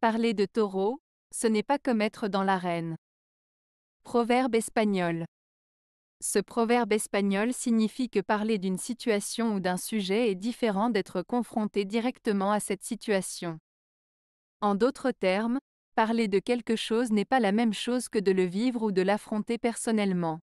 Parler de taureau, ce n'est pas comme être dans l'arène. Proverbe espagnol. Ce proverbe espagnol signifie que parler d'une situation ou d'un sujet est différent d'être confronté directement à cette situation. En d'autres termes, parler de quelque chose n'est pas la même chose que de le vivre ou de l'affronter personnellement.